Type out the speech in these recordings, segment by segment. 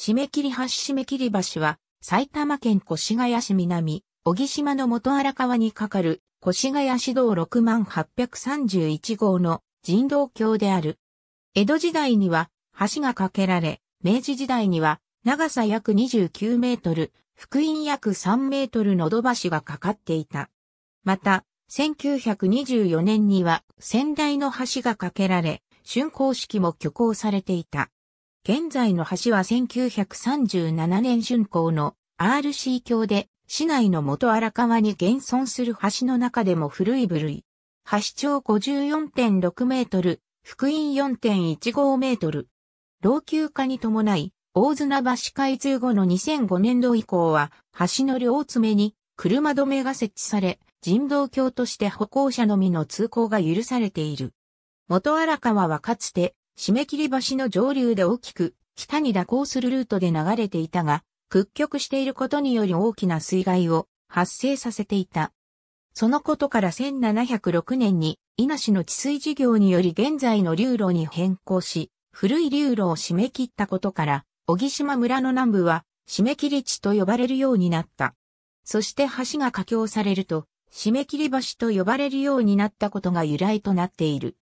締め切り橋締め切り橋は、埼玉県越谷市南、小木島の元荒川に架かる、越谷市道6万831号の人道橋である。江戸時代には、橋が架けられ、明治時代には、長さ約29メートル、福音約3メートルの土橋が架かっていた。また、1924年には、仙台の橋が架けられ、竣工式も挙行されていた。現在の橋は1937年竣工の RC 橋で、市内の元荒川に現存する橋の中でも古い部類。橋長54.6メートル、福音4.15メートル。老朽化に伴い、大綱橋開通後の2005年度以降は、橋の両爪に車止めが設置され、人道橋として歩行者のみの通行が許されている。元荒川はかつて締め切り橋の上流で大きく、北に蛇行するルートで流れていたが、屈曲していることにより大きな水害を発生させていた。そのことから1706年に、稲市の治水事業により現在の流路に変更し、古い流路を締め切ったことから、小木島村の南部は、締め切り地と呼ばれるようになった。そして橋が架橋されると、締め切り橋と呼ばれるようになったことが由来となっている。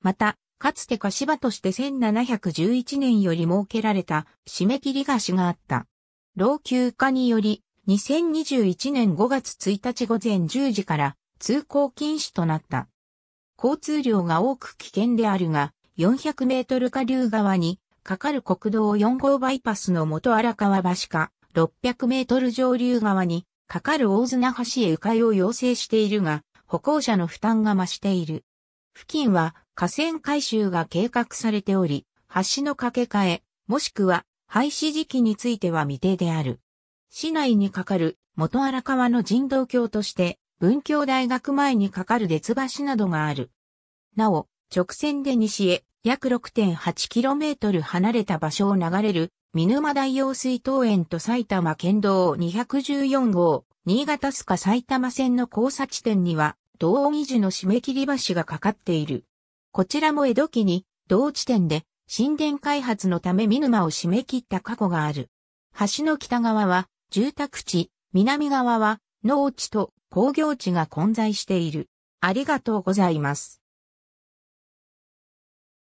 また、かつて柏として1711年より設けられた締め切り菓子があった。老朽化により、2021年5月1日午前10時から通行禁止となった。交通量が多く危険であるが、400メートル下流側にかかる国道4号バイパスの元荒川橋か、600メートル上流側にかかる大綱橋へ迂回を要請しているが、歩行者の負担が増している。付近は河川改修が計画されており、橋の架け替え、もしくは廃止時期については未定である。市内に架かる元荒川の人道橋として、文教大学前に架かる列橋などがある。なお、直線で西へ約 6.8km 離れた場所を流れる見沼大用水桃園と埼玉県道214号、新潟須賀埼玉線の交差地点には、道義寺の締め切り橋がかかっている。こちらも江戸期に、同地点で、神殿開発のため見沼を締め切った過去がある。橋の北側は、住宅地、南側は、農地と工業地が混在している。ありがとうございます。